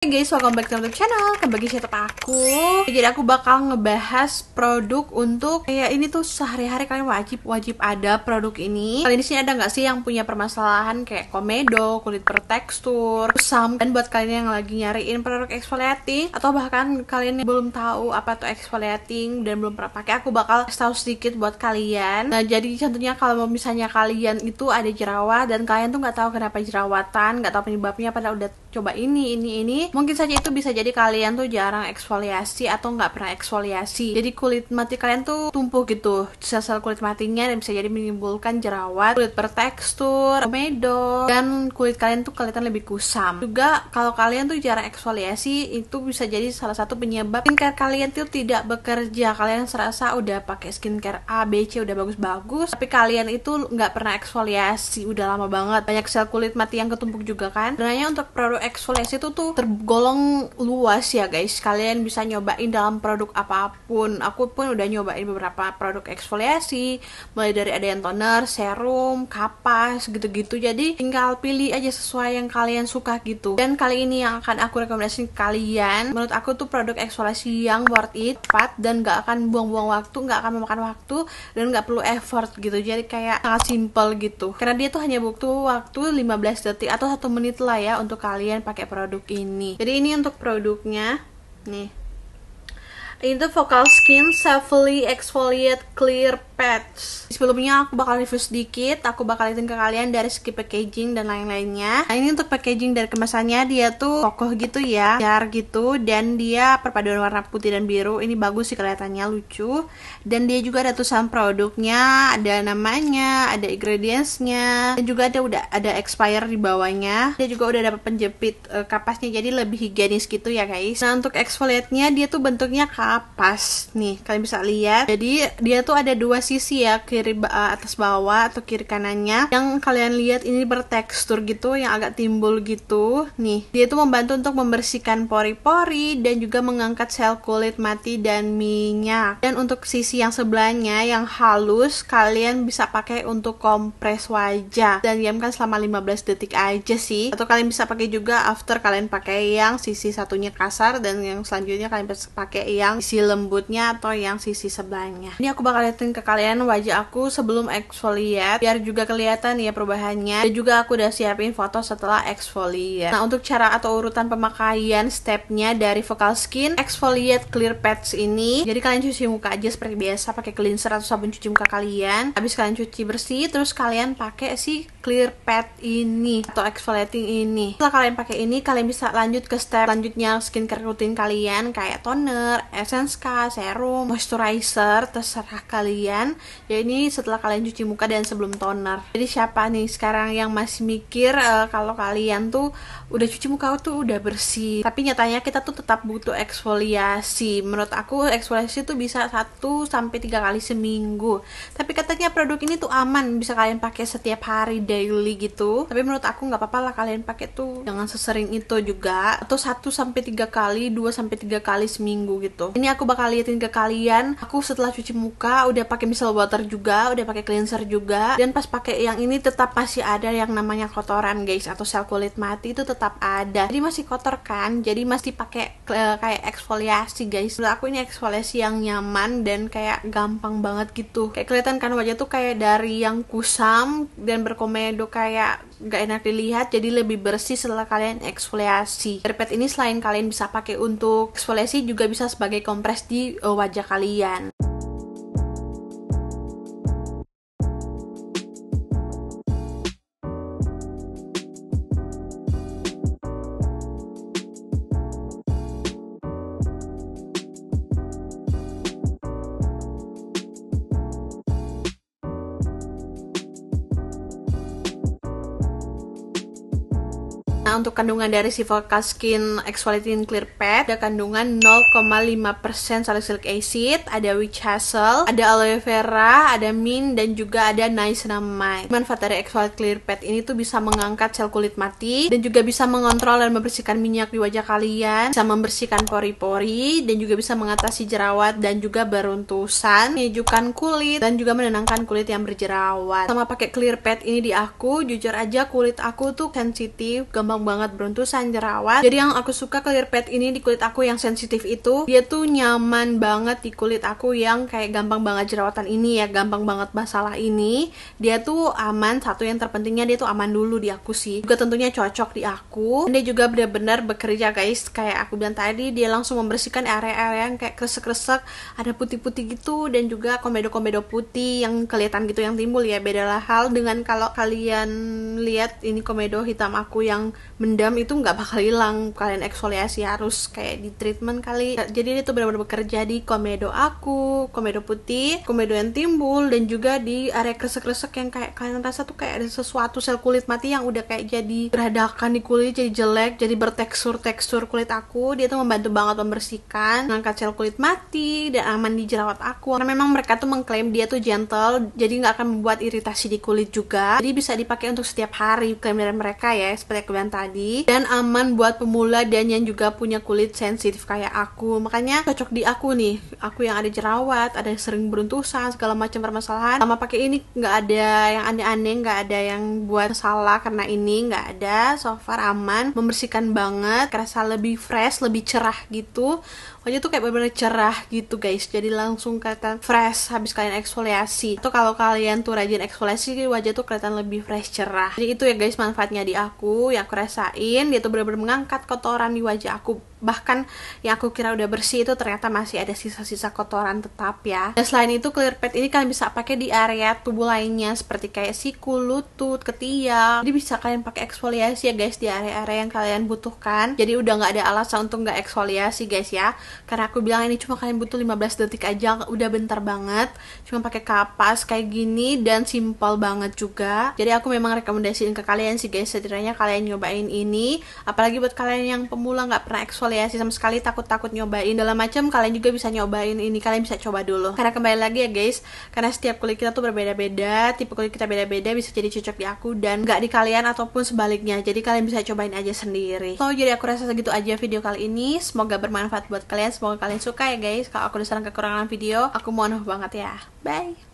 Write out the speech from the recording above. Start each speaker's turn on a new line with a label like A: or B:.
A: Hey guys, welcome back to my channel. Kembali lagi tetap aku. Jadi aku bakal ngebahas produk untuk kayak ini tuh sehari-hari kalian wajib wajib ada produk ini. Kali ini sih ada nggak sih yang punya permasalahan kayak komedo, kulit bertekstur, kusam dan buat kalian yang lagi nyariin produk exfoliating atau bahkan kalian yang belum tahu apa tuh exfoliating dan belum pernah pakai, aku bakal tahu sedikit buat kalian. Nah, jadi contohnya kalau misalnya kalian itu ada jerawat dan kalian tuh nggak tahu kenapa jerawatan, nggak tahu penyebabnya padahal udah coba ini ini ini mungkin saja itu bisa jadi kalian tuh jarang eksfoliasi atau nggak pernah eksfoliasi. Jadi kulit mati kalian tuh tumpuk gitu, sel-sel kulit matinya dan bisa jadi menimbulkan jerawat, kulit bertekstur, komedo, dan kulit kalian tuh kelihatan lebih kusam. Juga kalau kalian tuh jarang eksfoliasi itu bisa jadi salah satu penyebab skincare kalian tuh tidak bekerja. Kalian serasa udah pakai skincare A, B, C udah bagus-bagus, tapi kalian itu nggak pernah eksfoliasi, udah lama banget. Banyak sel kulit mati yang ketumpuk juga kan. Sebenarnya untuk produk eksfoliasi itu tuh terbuka tergolong luas ya guys kalian bisa nyobain dalam produk apapun aku pun udah nyobain beberapa produk eksfoliasi mulai dari ada yang toner serum kapas gitu-gitu jadi tinggal pilih aja sesuai yang kalian suka gitu dan kali ini yang akan aku rekomendasikan kalian menurut aku tuh produk eksfoliasi yang worth it cepat dan gak akan buang-buang waktu gak akan memakan waktu dan gak perlu effort gitu jadi kayak sangat simple gitu karena dia tuh hanya butuh waktu 15 detik atau satu menit lah ya untuk kalian pakai produk ini jadi ini untuk produknya nih ini tuh Vocal Skin Safely Exfoliate Clear Pets. Sebelumnya aku bakal review sedikit, aku bakal liatin ke kalian dari segi packaging dan lain-lainnya. Nah ini untuk packaging dari kemasannya dia tuh kokoh gitu ya, jar gitu, dan dia perpaduan warna putih dan biru. Ini bagus sih kelihatannya lucu. Dan dia juga ada tulisan produknya, ada namanya, ada ingredientsnya, dan juga ada udah ada expire di bawahnya. Dia juga udah dapat penjepit uh, kapasnya, jadi lebih higienis gitu ya guys. Nah untuk exfoliate-nya dia tuh bentuknya kapas nih, kalian bisa lihat. Jadi dia tuh ada dua sisi ya kiri eh, atas bawah atau kiri kanannya yang kalian lihat ini bertekstur gitu yang agak timbul gitu nih dia itu membantu untuk membersihkan pori-pori dan juga mengangkat sel kulit mati dan minyak dan untuk sisi yang sebelahnya yang halus kalian bisa pakai untuk kompres wajah dan diamkan selama 15 detik aja sih atau kalian bisa pakai juga after kalian pakai yang sisi satunya kasar dan yang selanjutnya kalian bisa pakai yang sisi lembutnya atau yang sisi sebelahnya ini aku bakal liatin ke kalian sekalian wajah aku sebelum exfoliate biar juga kelihatan ya perubahannya. Dan juga aku udah siapin foto setelah exfoliate. Nah, untuk cara atau urutan pemakaian stepnya dari Focal Skin Exfoliate Clear pads ini. Jadi kalian cuci muka aja seperti biasa pakai cleanser atau sabun cuci muka kalian. Habis kalian cuci bersih terus kalian pakai si clear pad ini atau exfoliating ini. Setelah kalian pakai ini, kalian bisa lanjut ke step selanjutnya skincare rutin kalian kayak toner, essence serum, moisturizer, terserah kalian. Kan? ya ini setelah kalian cuci muka dan sebelum toner jadi siapa nih sekarang yang masih mikir uh, kalau kalian tuh udah cuci muka tuh udah bersih tapi nyatanya kita tuh tetap butuh eksfoliasi menurut aku eksfoliasi tuh bisa 1 sampai tiga kali seminggu tapi katanya produk ini tuh aman bisa kalian pakai setiap hari daily gitu tapi menurut aku nggak apa-apa lah kalian pakai tuh jangan sesering itu juga atau satu sampai tiga kali dua sampai tiga kali seminggu gitu ini aku bakal liatin ke kalian aku setelah cuci muka udah pakai micellar water juga udah pakai cleanser juga dan pas pakai yang ini tetap masih ada yang namanya kotoran guys atau sel kulit mati itu tetap ada jadi masih kotor kan jadi masih pakai kayak eksfoliasi guys menurut aku ini eksfoliasi yang nyaman dan kayak gampang banget gitu kayak kelihatan kan wajah tuh kayak dari yang kusam dan berkomedo kayak gak enak dilihat jadi lebih bersih setelah kalian eksfoliasi repet ini selain kalian bisa pakai untuk eksfoliasi juga bisa sebagai kompres di eh, wajah kalian Nah, untuk kandungan dari si Skin Exfoliating Clear Pad ada kandungan 0,5% salicylic acid, ada witch hazel, ada aloe vera, ada mint dan juga ada niacinamide. Manfaat dari Exfoliate Clear Pad ini tuh bisa mengangkat sel kulit mati dan juga bisa mengontrol dan membersihkan minyak di wajah kalian, bisa membersihkan pori-pori dan juga bisa mengatasi jerawat dan juga beruntusan, menyejukkan kulit dan juga menenangkan kulit yang berjerawat. Sama pakai Clear Pad ini di aku, jujur aja kulit aku tuh sensitif, gampang gampang banget beruntusan jerawat jadi yang aku suka clear pad ini di kulit aku yang sensitif itu dia tuh nyaman banget di kulit aku yang kayak gampang banget jerawatan ini ya gampang banget masalah ini dia tuh aman satu yang terpentingnya dia tuh aman dulu di aku sih juga tentunya cocok di aku Dan dia juga benar-benar bekerja guys kayak aku bilang tadi dia langsung membersihkan area-area yang kayak kresek-kresek ada putih-putih gitu dan juga komedo-komedo putih yang kelihatan gitu yang timbul ya bedalah hal dengan kalau kalian lihat ini komedo hitam aku yang mendam itu nggak bakal hilang kalian eksfoliasi harus kayak di treatment kali jadi itu benar-benar bekerja di komedo aku komedo putih komedo yang timbul dan juga di area kresek-kresek yang kayak kalian rasa tuh kayak ada sesuatu sel kulit mati yang udah kayak jadi geradakan di kulit jadi jelek jadi bertekstur-tekstur kulit aku dia tuh membantu banget membersihkan mengangkat sel kulit mati dan aman di jerawat aku karena memang mereka tuh mengklaim dia tuh gentle jadi nggak akan membuat iritasi di kulit juga jadi bisa dipakai untuk setiap hari klaim dari mereka ya seperti aku tadi tadi dan aman buat pemula dan yang juga punya kulit sensitif kayak aku. Makanya cocok di aku nih. Aku yang ada jerawat, ada yang sering beruntusan, segala macam permasalahan. Sama pakai ini nggak ada yang aneh-aneh, nggak ada yang buat salah karena ini nggak ada. So far aman, membersihkan banget, kerasa lebih fresh, lebih cerah gitu. Wajah tuh kayak bener-bener cerah gitu guys. Jadi langsung kelihatan fresh habis kalian eksfoliasi. tuh kalau kalian tuh rajin eksfoliasi, wajah tuh kelihatan lebih fresh cerah. Jadi itu ya guys manfaatnya di aku yang aku rasa rasain dia tuh bener-bener mengangkat kotoran di wajah aku bahkan yang aku kira udah bersih itu ternyata masih ada sisa-sisa kotoran tetap ya dan selain itu clear pad ini kalian bisa pakai di area tubuh lainnya seperti kayak siku, lutut, ketiak jadi bisa kalian pakai eksfoliasi ya guys di area-area yang kalian butuhkan jadi udah nggak ada alasan untuk nggak eksfoliasi guys ya karena aku bilang ini cuma kalian butuh 15 detik aja udah bentar banget cuma pakai kapas kayak gini dan simple banget juga jadi aku memang rekomendasiin ke kalian sih guys setidaknya kalian nyobain ini apalagi buat kalian yang pemula nggak pernah eksfoliasi terafiliasi ya, sama sekali takut-takut nyobain dalam macam kalian juga bisa nyobain ini kalian bisa coba dulu karena kembali lagi ya guys karena setiap kulit kita tuh berbeda-beda tipe kulit kita beda-beda bisa jadi cocok di aku dan nggak di kalian ataupun sebaliknya jadi kalian bisa cobain aja sendiri so jadi aku rasa segitu aja video kali ini semoga bermanfaat buat kalian semoga kalian suka ya guys kalau aku ada kekurangan video aku mohon maaf banget ya bye